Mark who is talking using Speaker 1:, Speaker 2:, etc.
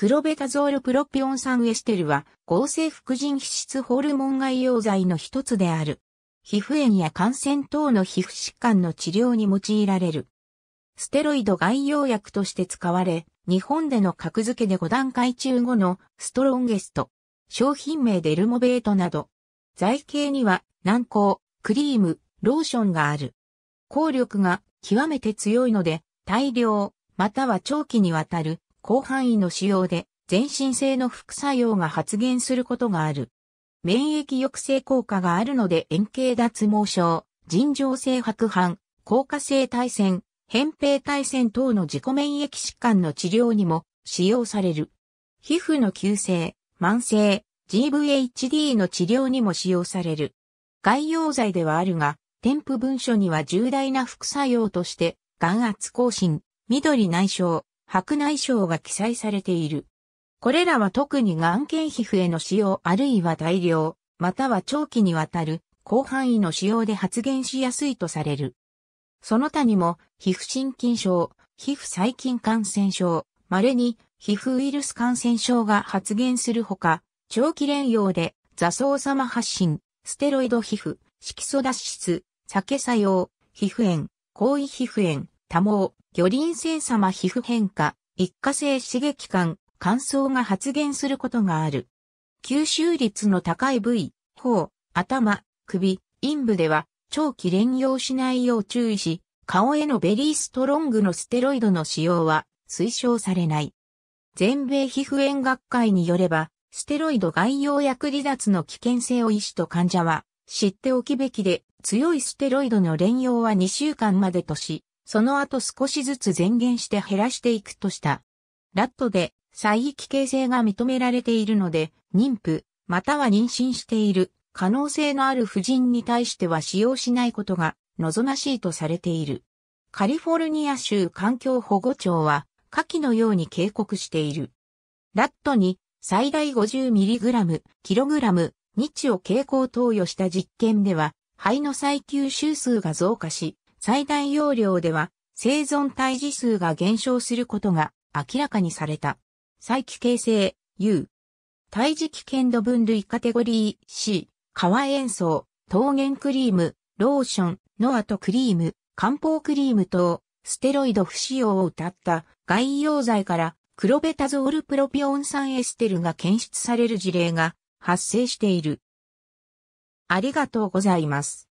Speaker 1: 黒ベタゾールプロピオン酸エステルは合成副腎皮質ホルモン外用剤の一つである。皮膚炎や感染等の皮膚疾患の治療に用いられる。ステロイド外用薬として使われ、日本での格付けで5段階中後のストロンゲスト、商品名デルモベートなど、材形には軟膏、クリーム、ローションがある。効力が極めて強いので、大量、または長期にわたる広範囲の使用で全身性の副作用が発現することがある。免疫抑制効果があるので円形脱毛症、尋常性白斑、硬化性対戦、扁平対戦等の自己免疫疾患の治療にも使用される。皮膚の急性、慢性、GVHD の治療にも使用される。外用剤ではあるが、添付文書には重大な副作用として、眼圧更新、緑内障、白内障が記載されている。これらは特に眼瞼皮膚への使用あるいは大量、または長期にわたる広範囲の使用で発現しやすいとされる。その他にも、皮膚心筋症、皮膚細菌感染症、稀に皮膚ウイルス感染症が発現するほか、長期連用で、座層様発疹、ステロイド皮膚、色素脱出、酒作用、皮膚炎、抗位皮膚炎、多毛、魚鱗性様皮膚変化、一過性刺激感、乾燥が発現することがある。吸収率の高い部位、頬、頭、首、陰部では、長期連用しないよう注意し、顔へのベリーストロングのステロイドの使用は推奨されない。全米皮膚炎学会によれば、ステロイド外用薬離脱の危険性を医師と患者は知っておきべきで、強いステロイドの連用は2週間までとし、その後少しずつ前減して減らしていくとした。ラットで、再域形成が認められているので、妊婦、または妊娠している、可能性のある婦人に対しては使用しないことが望ましいとされている。カリフォルニア州環境保護庁は、下記のように警告している。ラットに最大 50mg、kg、日を経口投与した実験では、肺の再吸収数が増加し、最大容量では生存体児数が減少することが明らかにされた。再帰形成 U。胎児危険度分類カテゴリー C。川塩素、桃源クリーム、ローション、ノアとクリーム、漢方クリーム等、ステロイド不使用を謳った外用剤からクロベタゾールプロピオン酸エステルが検出される事例が発生している。ありがとうございます。